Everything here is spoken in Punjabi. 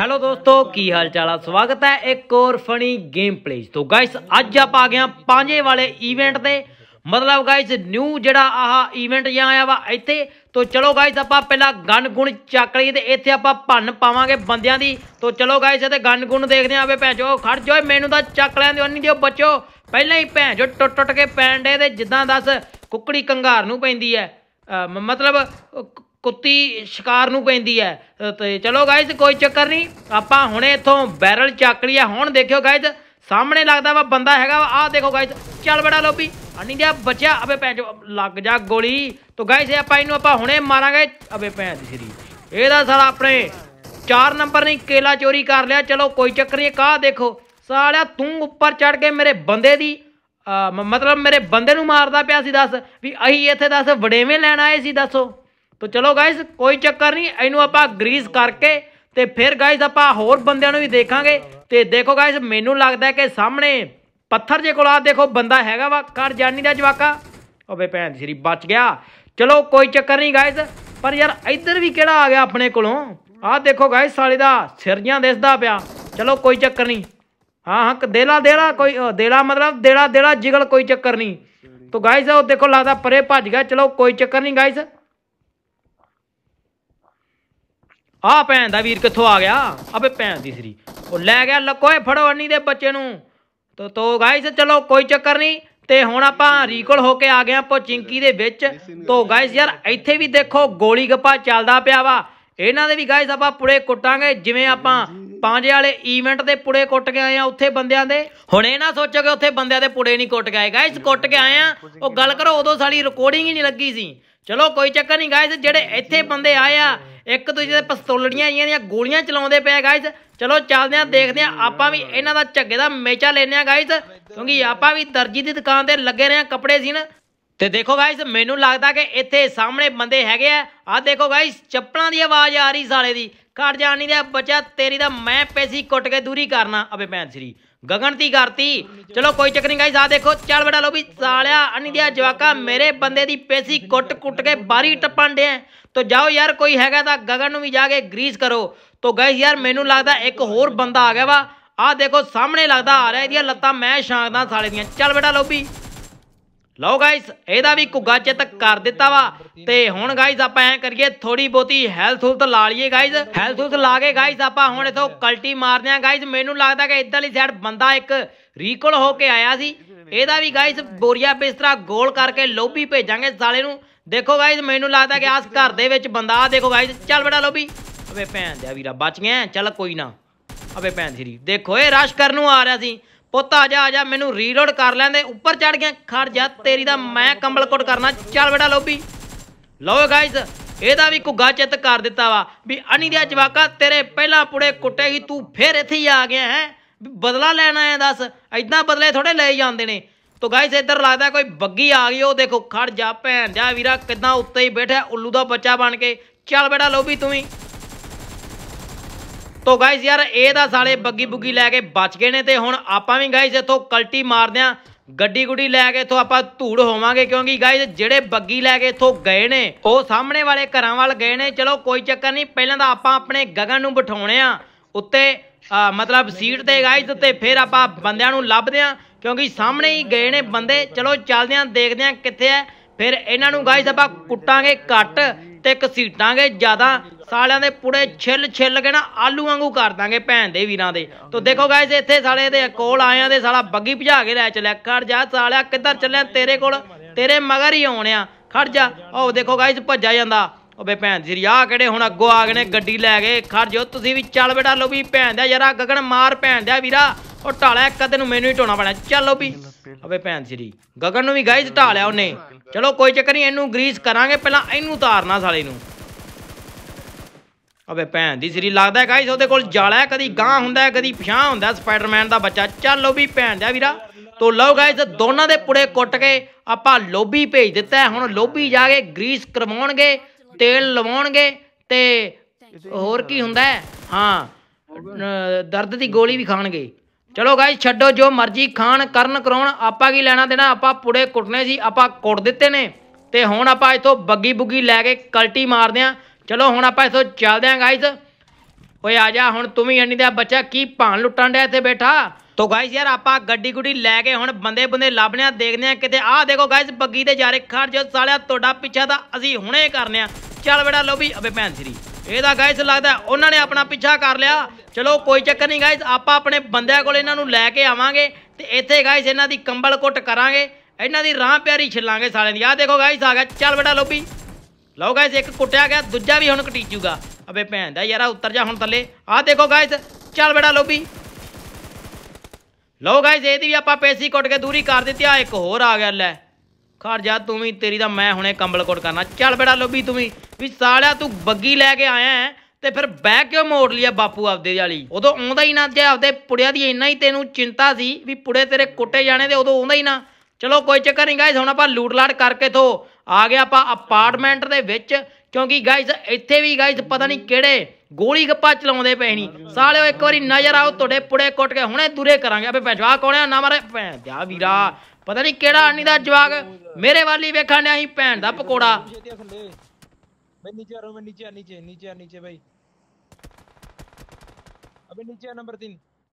ਹੈਲੋ ਦੋਸਤੋ ਕੀ ਹਾਲ ਚਾਲ ਆ ਸਵਾਗਤ ਹੈ ਇੱਕ ਹੋਰ ਫਨੀ ਗੇਮ ਪਲੇਜ ਤੋਂ ਗਾਇਸ ਅੱਜ ਆਪ ਆ ਗਏ ਆ ਪਾਂਜੇ ਵਾਲੇ ਇਵੈਂਟ ਤੇ ਮਤਲਬ ਗਾਇਸ ਨਿਊ ਜਿਹੜਾ ਆਹ ਇਵੈਂਟ ਜਾਂ ਆਇਆ ਵਾ ਇੱਥੇ ਤੋਂ ਚਲੋ ਗਾਇਸ ਆਪਾਂ ਪਹਿਲਾਂ ਗਨ ਗੁਣ ਚੱਕ ਲਈਏ ਤੇ ਇੱਥੇ ਆਪਾਂ ਭੰਨ ਪਾਵਾਂਗੇ ਬੰਦਿਆਂ ਦੀ ਤੋਂ ਚਲੋ ਗਾਇਸ ਇਹਦੇ ਗਨ ਗੁਣ ਦੇਖਦੇ ਆਂ ਵੇ ਭੈਣੋ ਖੜ ਜਾਓ ਮੈਨੂੰ ਤਾਂ ਚੱਕ ਲੈਂਦੇ ਹੋ ਨਹੀਂ ਦਿਓ ਬੱਚੋ ਪਹਿਲਾਂ ਹੀ ਭੈਣੋ ਟੁੱਟ ਟੁੱਟ ਕੇ ਪੈਣ ਦੇ ਜਿੱਦਾਂ ਦੱਸ ਕੁੱਕੜੀ ਕੰਘਾਰ ਨੂੰ ਪੈਂਦੀ ਹੈ ਮਤਲਬ ਕੁੱਤੀ ਸ਼ਿਕਾਰ ਨੂੰ ਪੈਂਦੀ ਹੈ ਤੇ ਚਲੋ ਗਾਇਸ ਕੋਈ ਚੱਕਰ ਨਹੀਂ ਆਪਾਂ ਹੁਣੇ ਇੱਥੋਂ ਬੈਰਲ ਚੱਕ ਲਿਆ ਹੁਣ ਦੇਖਿਓ ਗਾਇਸ ਸਾਹਮਣੇ ਲੱਗਦਾ ਵਾ ਬੰਦਾ ਹੈਗਾ ਆਹ ਦੇਖੋ ਗਾਇਸ ਚੱਲ ਬੜਾ ਲੋਬੀ ਅਨੀ ਦੇ ਬਚਿਆ ਅਬੇ ਭੈਣ ਲੱਗ ਜਾ ਗੋਲੀ ਤੋ ਗਾਇਸ ਇਹ ਆਪਾਂ ਇਹਨੂੰ ਆਪਾਂ ਹੁਣੇ ਮਾਰਾਂਗੇ ਅਬੇ ਪੈ ਦੀ ਸਰੀ ਇਹਦਾ ਸਾਲਾ ਆਪਣੇ 4 ਨੰਬਰ ਨੇ ਕੇਲਾ ਚੋਰੀ ਕਰ ਲਿਆ ਚਲੋ ਕੋਈ ਚੱਕਰ ਨਹੀਂ ਕਾ ਦੇਖੋ ਸਾਲਿਆ ਤੂੰ ਉੱਪਰ ਚੜ ਕੇ ਮੇਰੇ ਬੰਦੇ ਦੀ ਮਤਲਬ ਮੇਰੇ ਬੰਦੇ ਨੂੰ ਮਾਰਦਾ ਪਿਆ ਸੀ ਦੱਸ ਵੀ ਅਹੀਂ ਇੱਥੇ ਦੱਸ ਵੜੇਵੇਂ ਲੈਣ ਆਏ ਸੀ ਦੱਸੋ ਤੋ ਚਲੋ ਗਾਇਸ ਕੋਈ ਚੱਕਰ ਨਹੀਂ ਇਹਨੂੰ ਆਪਾਂ ਗਰੀਸ ਕਰਕੇ ਤੇ ਫਿਰ ਗਾਇਸ ਆਪਾਂ ਹੋਰ ਬੰਦਿਆਂ ਨੂੰ ਵੀ ਦੇਖਾਂਗੇ ਤੇ ਦੇਖੋ ਗਾਇਸ ਮੈਨੂੰ ਲੱਗਦਾ ਕਿ ਸਾਹਮਣੇ ਪੱਥਰ ਜੇ ਕੋਲ ਆ ਦੇਖੋ ਬੰਦਾ ਹੈਗਾ ਵਾ ਕਰ ਜਾਨੀ ਦਾ ਜਵਾਕਾ ਓਵੇ ਭੈਣ ਦੀ ਸਰੀ ਬਚ ਗਿਆ ਚਲੋ ਕੋਈ ਚੱਕਰ ਨਹੀਂ ਗਾਇਸ ਪਰ ਯਾਰ ਇੱਧਰ ਵੀ ਕਿਹੜਾ ਆ ਗਿਆ ਆਪਣੇ ਕੋਲੋਂ ਆਹ ਦੇਖੋ ਗਾਇਸ ਸਾਲੇ ਦਾ ਜਾਂ ਦਿਸਦਾ ਪਿਆ ਚਲੋ ਕੋਈ ਚੱਕਰ ਨਹੀਂ ਹਾਂ ਹਾਂ ਦੇਲਾ ਦੇਲਾ ਕੋਈ ਦੇਲਾ ਮਤਲਬ ਦੇਲਾ ਦੇਲਾ ਜਿਗਲ ਕੋਈ ਚੱਕਰ ਨਹੀਂ ਤੋ ਗਾਇਸ ਉਹ ਦੇਖੋ ਲੱਗਦਾ ਪਰੇ ਭੱਜ ਗਿਆ ਚਲੋ ਕੋਈ ਚੱਕਰ ਨਹੀਂ ਗਾਇਸ ਆ ਭੈਣ ਦਾ ਵੀਰ ਕਿੱਥੋਂ ਆ ਗਿਆ ਅਬੇ ਭੈਣ ਦੀ ਸਰੀ ਉਹ ਲੈ ਗਿਆ ਲੱਕੋਏ ਫੜੋ ਅੰਨੀ ਦੇ ਬੱਚੇ ਨੂੰ ਤੋ ਤੋ ਗਾਇਸ ਚਲੋ ਕੋਈ ਚੱਕਰ ਨਹੀਂ ਤੇ ਹੁਣ ਆਪਾਂ ਰੀਕਲ ਹੋ ਕੇ ਆ ਗਏ ਪੋ ਚਿੰਕੀ ਦੇ ਵਿੱਚ ਤੋ ਗਾਇਸ ਯਾਰ ਇੱਥੇ ਵੀ ਦੇਖੋ ਗੋਲੀ ਗੱਪਾ ਚੱਲਦਾ ਪਿਆ ਵਾ ਇਹਨਾਂ ਦੇ ਵੀ ਗਾਇਸ ਆਪਾਂ ਪੁੜੇ ਕੁੱਟਾਂਗੇ ਜਿਵੇਂ ਆਪਾਂ ਪਾਂਜੇ ਵਾਲੇ ਇਵੈਂਟ ਦੇ ਪੁੜੇ ਕੁੱਟ ਕੇ ਆਏ ਆ ਉੱਥੇ ਬੰਦਿਆਂ ਦੇ ਹੁਣ ਇਹ ਨਾ ਸੋਚੋ ਕਿ ਉੱਥੇ ਬੰਦਿਆਂ ਦੇ ਪੁੜੇ ਨਹੀਂ ਕੁੱਟ ਕੇ ਆਏ ਗਾਇਸ ਕੁੱਟ ਕੇ ਆਏ ਆ ਉਹ ਗੱਲ ਕਰੋ ਉਦੋਂ ਸਾਡੀ ਰਿਕਾਰਡਿੰਗ ਹੀ ਨਹੀਂ ਲੱਗੀ ਸੀ ਚਲੋ ਕੋਈ ਚੱਕਰ ਨਹੀਂ ਗਾਇਸ ਜਿਹੜੇ ਇੱਥੇ ਬੰਦੇ ਆਏ ਆ ਇੱਕ ਦੂਜੇ ਦੇ ਪਿਸਤੌਲੜੀਆਂ ਆਈਆਂ ਦੀਆਂ ਗੋਲੀਆਂ ਚਲਾਉਂਦੇ ਪਏ ਗਾਇਸ ਚਲੋ ਚੱਲਦੇ ਆਂ ਦੇਖਦੇ ਆਂ ਆਪਾਂ ਵੀ ਇਹਨਾਂ ਦਾ ਝੱਗੇ ਦਾ ਮੇਚਾ ਲੈਨੇ ਆਂ ਗਾਇਸ ਕਿਉਂਕਿ ਆਪਾਂ ਵੀ ਦਰਜੀ ਦੀ ਦੁਕਾਨ ਤੇ ਲੱਗੇ ਰਹੇ ਆਂ ਕੱਪੜੇ ਸੀਨ ਤੇ ਦੇਖੋ ਗਾਇਸ ਮੈਨੂੰ ਲੱਗਦਾ ਕਿ ਇੱਥੇ ਸਾਹਮਣੇ ਬੰਦੇ ਹੈਗੇ ਆ ਆ ਦੇਖੋ ਗਾਇਸ ਚੱਪਲਾਂ ਦੀ ਆਵਾਜ਼ ਆ ਰਹੀ ਸਾਲੇ ਦੀ ਘਰ ਜਾਣੀ ਦਾ ਬੱਚਾ ਤੇਰੀ ਦਾ ਮੈਂ ਪੈਸੀ ਕੁੱਟ ਕੇ ਦੂਰੀ ਕਰਨਾ ਅਬੇ ਭੈਣ ਸ੍ਰੀ ਗਗਨਤੀ ਕਰਤੀ ਚਲੋ ਕੋਈ ਚੱਕਰ ਨਹੀਂ ਗਾਇਸ ਆ ਦੇਖੋ ਚੱਲ ਬੜਾ ਲੋ ਵੀ ਸਾਲਿਆ ਅਨੀ ਦਿਆ ਜਵਾਕਾ ਮੇਰੇ ਬੰਦੇ ਦੀ ਪੈਸੀ ਕੁੱਟ ਕੁੱਟ ਕੇ ਬਾਰੀ ਟੱਪਣ ਡਿਆ ਤੋ ਜਾਓ ਯਾਰ ਕੋਈ ਹੈਗਾ ਤਾਂ ਗਗਨ ਨੂੰ ਵੀ ਜਾ ਕੇ ਗਰੀਸ ਕਰੋ ਤੋ ਗਾਇਸ ਯਾਰ ਮੈਨੂੰ ਲੱਗਦਾ ਇੱਕ ਹੋਰ ਬੰਦਾ ਆ ਗਿਆ ਵਾ ਆ ਦੇਖੋ ਸਾਹਮਣੇ ਲੱਗਦਾ ਆ ਰਿਹਾ ਇਹਦੀਆਂ ਲੱਤਾਂ ਮੈਂ ਛਾਂਗਦਾ ਸਾਲੇ ਦੀਆਂ ਚੱਲ ਬੇਟਾ ਲੋਬੀ ਲਓ ਗਾਇਸ ਇਹਦਾ ਵੀ ਘੁੱਗਾ ਚਿੱਤ ਕਰ ਦਿੱਤਾ ਵਾ ਤੇ ਹੁਣ ਗਾਇਸ ਆਪਾਂ ਐ ਕਰੀਏ ਥੋੜੀ ਬੋਤੀ ਹੈਲਥ ਹੁਲਤ ਲਾ ਲਈਏ ਗਾਇਸ ਹੈਲਥ ਹੁਲਤ ਲਾ ਕੇ ਗਾਇਸ ਆਪਾਂ ਹੁਣ ਇਥੋਂ ਕਲਟੀ ਮਾਰਦੇ ਆ ਗਾਇਸ ਮੈਨੂੰ ਲੱਗਦਾ ਕਿ ਇਧਰਲੀ ਸਾਈਡ ਬੰਦਾ ਇੱਕ ਰੀਕਲ ਹੋ ਕੇ ਆਇਆ ਸੀ ਇਹਦਾ ਵੀ ਗਾਇਸ ਬੋਰੀਆ ਬਿਸਤਰਾ ਗੋਲ ਕਰਕੇ ਲੋਬੀ ਭੇਜਾਂਗੇ ਸਾਲੇ ਨੂੰ ਦੇਖੋ ਗਾਇਸ ਮੈਨੂੰ ਲੱਗਦਾ ਕਿ ਆਸ ਘਰ ਦੇ ਵਿੱਚ ਬੰਦਾ ਦੇਖੋ ਗਾਇਸ ਚੱਲ ਬੜਾ ਲੋਬੀ ਅਬੇ ਭੈਣ ਦੇ ਵੀਰਾ ਬਚ ਗਏ ਚੱਲ ਕੋਈ ਨਾ ਅਬੇ ਭੈਣ ਦੀ ਦੇਖੋ ਇਹ ਰਸ਼ ਕਰਨ ਨੂੰ ਆ ਰਿਹਾ ਸੀ ਪੁੱਤ ਆ ਜਾ ਆ ਜਾ ਮੈਨੂੰ ਰੀਲੋਡ ਕਰ ਲੈਂਦੇ ਉੱਪਰ ਚੜ ਗਿਆ ਖੜ ਜਾ ਤੇਰੀ ਦਾ ਮੈਂ ਕੰਬਲ ਕੋਟ ਕਰਨਾ ਚੱਲ ਬੇਟਾ ਲੋਬੀ ਲਓ ਗਾਇਸ ਇਹਦਾ ਵੀ ਘੁੱਗਾ ਚਿੱਤ ਕਰ ਦਿੱਤਾ ਵਾ ਵੀ ਅਣੀ ਦੇ ਜਵਾਕਾ ਤੇਰੇ ਪਹਿਲਾਂ ਪੁੜੇ ਕੁੱਟੇਗੀ ਤੂੰ ਫੇਰ ਇੱਥੇ ਹੀ ਆ ਗਿਆ ਹੈ ਬਦਲਾ ਲੈਣਾ ਹੈ ਦੱਸ ਐਦਾਂ ਬਦਲੇ ਥੋੜੇ ਲੈ ਜਾਂਦੇ ਨੇ ਤੋ ਗਾਇਸ ਇੱਧਰ ਲੱਗਦਾ ਕੋਈ ਬੱਗੀ ਆ ਗਈ ਉਹ ਦੇਖੋ ਖੜ ਜਾ ਭੈਣ ਜਾ ਵੀਰਾ ਕਿੱਦਾਂ ਉੱਤੇ ਹੀ ਬੈਠਾ ਉੱਲੂ ਦਾ ਬੱਚਾ ਬਣ ਕੇ ਚੱਲ ਬੇਟਾ ਲੋਬੀ ਤੂੰ ਵੀ ਤੋ ਗਾਇਜ਼ ਯਾਰ ਇਹ ਦਾ ਸਾਲੇ ਬੱਗੀ ਬੁੱਗੀ ਲੈ ਕੇ ਬਚ ਗਏ ਨੇ ਤੇ ਹੁਣ ਆਪਾਂ ਵੀ ਗਾਇਜ਼ ਇੱਥੋਂ ਕਲਟੀ ਮਾਰਦੇ ਆ ਗੱਡੀ ਗੁੱਡੀ ਲੈ ਕੇ ਇਥੋਂ ਆਪਾਂ ਧੂੜ ਹੋਵਾਂਗੇ ਕਿਉਂਕਿ ਗਾਇਜ਼ ਜਿਹੜੇ ਬੱਗੀ ਲੈ ਕੇ ਇਥੋਂ ਗਏ ਨੇ ਉਹ ਸਾਹਮਣੇ ਵਾਲੇ ਘਰਾਂ ਵੱਲ ਗਏ ਨੇ ਚਲੋ ਕੋਈ ਚੱਕਰ ਨਹੀਂ ਪਹਿਲਾਂ ਤਾਂ ਆਪਾਂ ਆਪਣੇ ਗਗਨ ਨੂੰ ਬਿਠਾਉਣੇ ਆ ਉੱਤੇ ਮਤਲਬ ਸੀਟ ਤੇ ਗਾਇਜ਼ ਤੇ ਫਿਰ ਆਪਾਂ ਬੰਦਿਆਂ ਨੂੰ ਲੱਭਦੇ ਆ ਕਿਉਂਕਿ ਸਾਹਮਣੇ ਹੀ ਗਏ ਨੇ ਬੰਦੇ ਚਲੋ ਚੱਲਦੇ ਆ ਦੇਖਦੇ ਆ ਕਿੱਥੇ ਆ ਫਿਰ ਇਹਨਾਂ ਨੂੰ ਗਾਇਜ਼ ਆਪਾਂ ਕੁੱਟਾਂਗੇ ਘੱਟ ਤੇ ਕਸੀਟਾਂਗੇ ਜਿਆਦਾ ਸਾਲਿਆਂ ਦੇ ਪੁੜੇ ਛਿੱਲ ਛਿੱਲ ਕੇ ਨਾ ਆਲੂ ਵਾਂਗੂ ਕਰ ਦਾਂਗੇ ਭੈਣ ਦੇ ਵੀਰਾਂ ਦੇ ਤੋ ਦੇਖੋ ਗਾਇਸ ਇੱਥੇ ਸਾਲੇ ਦੇ ਕੋਲ ਆਇਆ ਦੇ ਸਾਲਾ ਬੱਗੀ ਭਜਾ ਕੇ ਲੈ ਚਲਿਆ ਖੜ ਜਾ ਸਾਲਿਆ ਕਿੱਧਰ ਚੱਲਿਆ ਤੇਰੇ ਕੋਲ ਤੇਰੇ ਮਗਰ ਹੀ ਆਉਣਿਆ ਖੜ ਜਾ ਓ ਦੇਖੋ ਗਾਇਸ ਭੱਜਾ ਜਾਂਦਾ ਓਬੇ ਭੈਣ ਜੀ ਆਹ ਕਿਹੜੇ ਹੁਣ ਅੱਗੋ ਆ ਗਏ ਨੇ ਗੱਡੀ ਲੈ ਕੇ ਖੜ ਜਾਓ ਤੁਸੀਂ ਵੀ ਚੱਲ ਬੇਟਾ ਲੋ ਵੀ ਭੈਣ ਦਾ ਯਾਰਾ ਗਗਨ ਮਾਰ ਭੈਣ ਦਾ ਵੀਰਾ ਉਹ ਟਾਲਿਆ ਕਦੇ ਨੂੰ ਮੈਨੂੰ ਹੀ ਟੋਣਾ ਪੈਣਾ ਚੱਲੋ ਵੀ ਓਬੇ ਭੈਣ ਜੀ ਗਗਨ ਨੂੰ ਵੀ ਗਾਇਸ ਟਾਲਿਆ ਉਹਨੇ ਚਲੋ ਕੋਈ ਚੱਕਰ ਨਹੀਂ ਇਹਨੂੰ ਗਰੀਸ ਕਰਾਂਗੇ ਪਹਿਲਾਂ ਇਹਨੂੰ ਉਤਾਰਨਾ ਸਾਲੇ ਨੂੰ ਅਬੇ ਭੈਣ ਦੀ ਸਰੀ ਲੱਗਦਾ ਹੈ ਗਾਇਸ ਉਹਦੇ ਕੋਲ ਜਾਲਾ ਕਦੀ ਗਾਂ ਹੁੰਦਾ ਹੈ ਕਦੀ ਪਿਛਾਂ ਹੁੰਦਾ ਸਪਾਈਡਰਮੈਨ ਦਾ ਬੱਚਾ ਚੱਲੋ ਵੀ ਭੈਣ ਜਾ ਵੀਰਾ ਤੋ ਲਓ ਗਾਇਸ ਦੋਨਾਂ ਦੇ ਪੁੜੇ ਕੁੱਟ ਕੇ ਆਪਾਂ ਲੋਬੀ ਭੇਜ ਦਿੱਤਾ ਹੁਣ ਲੋਬੀ ਜਾ ਕੇ ਗਰੀਸ ਕਰਵਾਉਣਗੇ ਤੇਲ ਲਵਾਉਣਗੇ ਤੇ ਹੋਰ ਕੀ ਹੁੰਦਾ ਹਾਂ ਦਰਦ ਦੀ ਗੋਲੀ ਵੀ ਖਾਣਗੇ ਚਲੋ ਗਾਇਸ ਛੱਡੋ ਜੋ ਮਰਜ਼ੀ ਖਾਣ ਕਰਨ ਕਰਾਉਣ ਆਪਾਂ ਕੀ ਲੈਣਾ ਦੇਣਾ ਆਪਾਂ ਪੁੜੇ ਕੁੱਟਨੇ ਸੀ ਆਪਾਂ ਕੁੱਟ ਦਿੱਤੇ ਨੇ ਤੇ ਹੁਣ ਆਪਾਂ ਇਥੋਂ ਬੱਗੀ ਬੁੱਗੀ ਲੈ ਕੇ ਕਲਟੀ ਮਾਰਦੇ ਆ ਚਲੋ ਹੁਣ ਆਪਾਂ ਇਥੋਂ ਚੱਲਦੇ ਆ ਗਾਇਸ ਓਏ ਆ ਜਾ ਹੁਣ ਤੂੰ ਵੀ ਅੰਨੀ ਦਾ ਬੱਚਾ ਕੀ ਭਾਂ ਲੁੱਟਣ ਡਿਆ ਇੱਥੇ ਬੈਠਾ ਤੋ ਗਾਇਸ ਯਾਰ ਆਪਾਂ ਗੱਡੀ ਗੁੱਡੀ ਲੈ ਕੇ ਹੁਣ ਬੰਦੇ ਬੰਦੇ ਲੱਭਨੇ ਆ ਦੇਖਦੇ ਆ ਕਿਤੇ ਆਹ ਦੇਖੋ ਗਾਇਸ ਬੱਗੀ ਤੇ ਜਾ ਰਹੇ ਖੜ ਜੋ ਸਾਲਿਆ ਤੁਹਾਡਾ ਪਿੱਛਾ ਤਾਂ ਅਸੀਂ ਹੁਣੇ ਕਰਨੇ ਆ ਚੱਲ ਬੇੜਾ ਲੋ ਵੀ ਅਬੇ ਭੈਣ ਸ੍ਰੀ ਇਹਦਾ ਗਾਇਸ ਲੱਗਦਾ ਉਹਨਾਂ ਨੇ ਆਪਣਾ ਪਿੱਛਾ ਕਰ ਲਿਆ ਚਲੋ ਕੋਈ ਚੱਕਰ ਨਹੀਂ ਗਾਇਸ ਆਪਾਂ ਆਪਣੇ ਬੰਦਿਆਂ ਕੋਲ ਇਹਨਾਂ ਨੂੰ ਲੈ ਕੇ ਆਵਾਂਗੇ ਤੇ ਇੱਥੇ ਗਾਇਸ ਇਹਨਾਂ ਦੀ ਕੰਬਲ ਕੁੱਟ ਕਰਾਂਗੇ ਇਹਨਾਂ ਦੀ ਰਾਹ ਪਿਆਰੀ ਛਿੱਲਾਂਗੇ ਸਾਲਿਆਂ ਦੀ ਆਹ ਦੇਖੋ ਗਾਇਸ ਆ ਗਿਆ ਚੱਲ ਬੇਟਾ ਲੋਬੀ ਲਓ ਗਾਇਸ ਇੱਕ ਕੁੱਟਿਆ ਗਿਆ ਦੂਜਾ ਵੀ ਹੁਣ ਕਟੀਜੂਗਾ ਅਬੇ ਭੈਣ ਦਾ ਯਾਰਾ ਉੱਤਰ ਜਾ ਹੁਣ ਥੱਲੇ ਆਹ ਦੇਖੋ ਗਾਇਸ ਚੱਲ ਬੇਟਾ ਲੋਬੀ ਲਓ ਗਾਇਸ ਇਹਦੀ ਵੀ ਆਪਾਂ ਪੇਸੀ ਕੁੱਟ ਕੇ ਦੂਰੀ ਕਰ ਦਿੱਤੀ ਆ ਇੱਕ ਹੋਰ ਆ ਗਿਆ ਲੈ ਖੜ ਜਾ ਤੂੰ ਵੀ ਤੇਰੀ ਦਾ ਮੈਂ ਹੁਣੇ ਕੰਬਲ ਕੋਟ ਕਰਨਾ ਚੱਲ ਬੇੜਾ ਲੋਬੀ ਤੂੰ ਵੀ ਵੀ ਸਾਲਿਆ ਤੂੰ ਬੱਗੀ ਲੈ ਕੇ ਆਇਆ ਤੇ ਫਿਰ ਬਹਿ ਕਿਉਂ ਮੋੜ ਲਿਆ ਬਾਪੂ ਆਪਦੇ ਵਾਲੀ ਉਦੋਂ ਆਉਂਦਾ ਹੀ ਨਾ ਜੇ ਆਪਦੇ ਪੁੜਿਆ ਦੀ ਇੰਨਾ ਹੀ ਤੈਨੂੰ ਚਿੰਤਾ ਸੀ ਵੀ ਪੁੜੇ ਤੇਰੇ ਕੁੱਟੇ ਜਾਣੇ ਤੇ ਉਦੋਂ ਆਉਂਦਾ ਹੀ ਨਾ ਚਲੋ ਕੋਈ ਚੱਕਰ ਨਹੀਂ ਗਾਇਸ ਹੁਣ ਆਪਾਂ ਲੂਟ ਲਾਟ ਕਰਕੇ ਥੋ ਆ ਗਿਆ ਆਪਾਂ ਅਪਾਰਟਮੈਂਟ ਦੇ ਵਿੱਚ ਕਿਉਂਕਿ ਗਾਇਸ ਇੱਥੇ ਵੀ ਗਾਇਸ ਪਤਾ ਨਹੀਂ ਕਿਹੜੇ ਗੋਲੀ ਗੱਪਾ ਚਲਾਉਂਦੇ ਪਏ ਨਹੀਂ ਸਾਲਿਓ ਇੱਕ ਵਾਰੀ ਨਜ਼ਰ ਆਓ ਤੁਹਾਡੇ ਪੁੜੇ ਕੁੱਟ ਕੇ ਹੁਣੇ ਦੂਰੇ ਕਰਾਂਗੇ ਅਬੇ ਭੈਜਵਾ ਜਵਾਕ ਆ ਨਾ ਮਾਰੇ ਭੈਣ ਦਿਆ ਵੀਰਾ ਪਤਾ ਨਹੀਂ ਕਿਹੜਾ ਅਣੀ ਦਾ ਜਵਾਕ ਮੇਰੇ ਵਾਲੀ ਵੇਖਣ ਡਿਆ ਸੀ ਭੈਣ ਦਾ ਪਕੌੜਾ ਬਈ ਨੀਚੇ ਆ ਰੋ ਮੈਂ ਨੀਚੇ ਆ ਨੀਚੇ ਨੀਚੇ ਆ ਨੀਚੇ ਅਬੇ ਨੀਚੇ ਨੰਬਰ 3